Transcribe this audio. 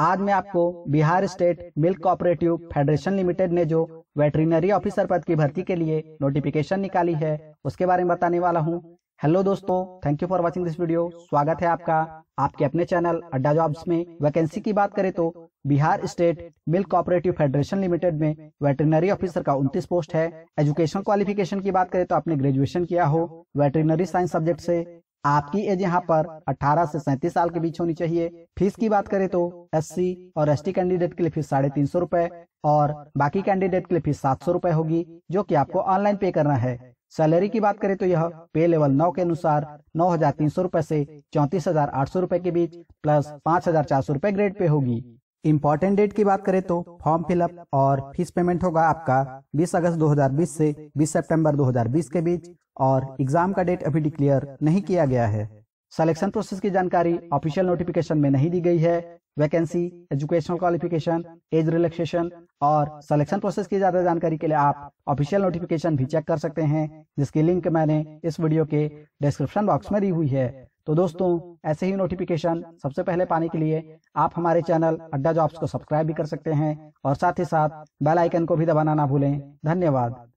आज मैं आपको Bihar state milk cooperative federation limited ने जो वेटरिनरी ऑफिसर पद की भर्ती के लिए नोटिफिकेशन निकाली है उसके बारे में बताने वाला हूँ हेलो दोस्तों thank you for watching this video स्वागत है आपका आपके अपने चैनल अड्डा जॉब्स में वैकेंसी की बात करें तो Bihar state milk cooperative federation limited में वेटरिनरी ऑफिसर का 29 पोस्ट है एजुकेशन क्वालिफिकेशन की बात करें तो आपने ग्रेजुएशन किया हो वेटरिनरी साइंस सब्जेक्ट से आपकी एज यहाँ पर 18 से 37 साल के बीच होनी चाहिए फीस की बात करें तो एससी और एसटी कैंडिडेट के लिए फीस साढ़े तीन सौ रूपए और बाकी कैंडिडेट के लिए फीस सात सौ रूपए होगी जो कि आपको ऑनलाइन पे करना है सैलरी की बात करें तो यह पे लेवल नौ के अनुसार नौ हजार तीन सौ रूपए ऐसी चौंतीस हजार आठ सौ रूपए के बीच प्लस पाँच हजार चार सौ रूपए ग्रेड पे होगी इम्पोर्टेंट डेट की बात करें तो फॉर्म फिलअप और फीस पेमेंट होगा आपका 20 अगस्त 2020 से 20 सितंबर 2020 के बीच और एग्जाम का डेट अभी डिक्लेयर नहीं किया गया है सिलेक्शन प्रोसेस की जानकारी ऑफिशियल नोटिफिकेशन में नहीं दी गई है vacancy educational qualification age relaxation और सिलेक्शन प्रोसेस की ज्यादा जानकारी के लिए आप ऑफिशियल नोटिफिकेशन भी चेक कर सकते हैं जिसकी लिंक मैंने इस वीडियो के डिस्क्रिप्शन बॉक्स में दी हुई है तो दोस्तों ऐसे ही नोटिफिकेशन सबसे पहले पाने के लिए आप हमारे चैनल अड्डा जॉब्स को सब्सक्राइब भी कर सकते हैं और साथ ही साथ बेल आइकन को भी दबाना ना भूलें धन्यवाद